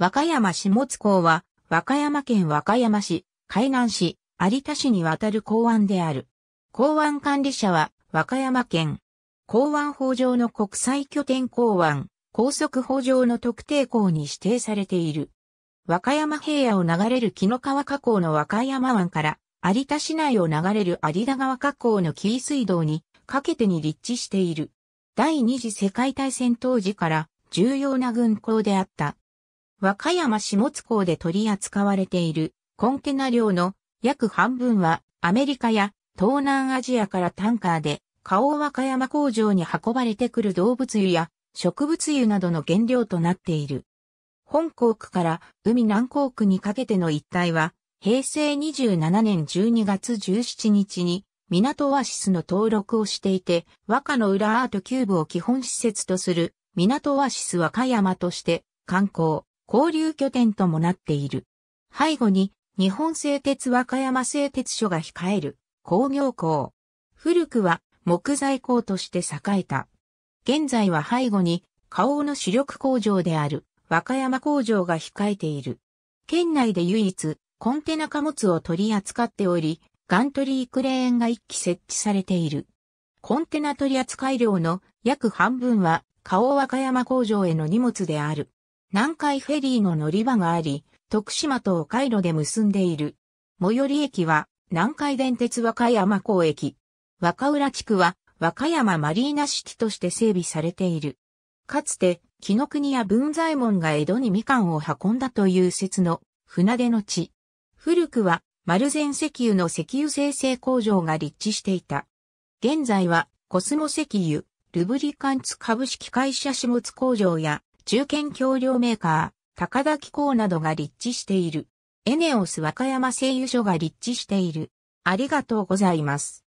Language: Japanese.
和歌山市津港は、和歌山県和歌山市、海南市、有田市にわたる港湾である。港湾管理者は、和歌山県。港湾法上の国際拠点港湾、高速法上の特定港に指定されている。和歌山平野を流れる紀の川河口の和歌山湾から、有田市内を流れる有田川河口の紀伊水道に、かけてに立地している。第二次世界大戦当時から重要な軍港であった。和歌山下津港で取り扱われているコンテナ量の約半分はアメリカや東南アジアからタンカーで、花王和歌山工場に運ばれてくる動物油や植物油などの原料となっている。本港区から海南港区にかけての一帯は、平成27年12月17日に、港オアシスの登録をしていて、和歌の裏アートキューブを基本施設とする、港オアシス和歌山として、観光、交流拠点ともなっている。背後に日本製鉄和歌山製鉄所が控える工業港。古くは木材港として栄えた。現在は背後に花王の主力工場である和歌山工場が控えている。県内で唯一コンテナ貨物を取り扱っており、ガントリークレーンが1機設置されている。コンテナ取扱量の約半分は、花王和歌山工場への荷物である。南海フェリーの乗り場があり、徳島と回路で結んでいる。最寄り駅は、南海電鉄和歌山港駅。若浦地区は、和歌山マリーナシティとして整備されている。かつて、木の国や文左衛門が江戸にみかんを運んだという説の船出の地。古くは、丸善石油の石油生成工場が立地していた。現在は、コスモ石油、ルブリカンツ株式会社下津工場や、中堅橋梁メーカー、高田機構などが立地している。エネオス和歌山製油所が立地している。ありがとうございます。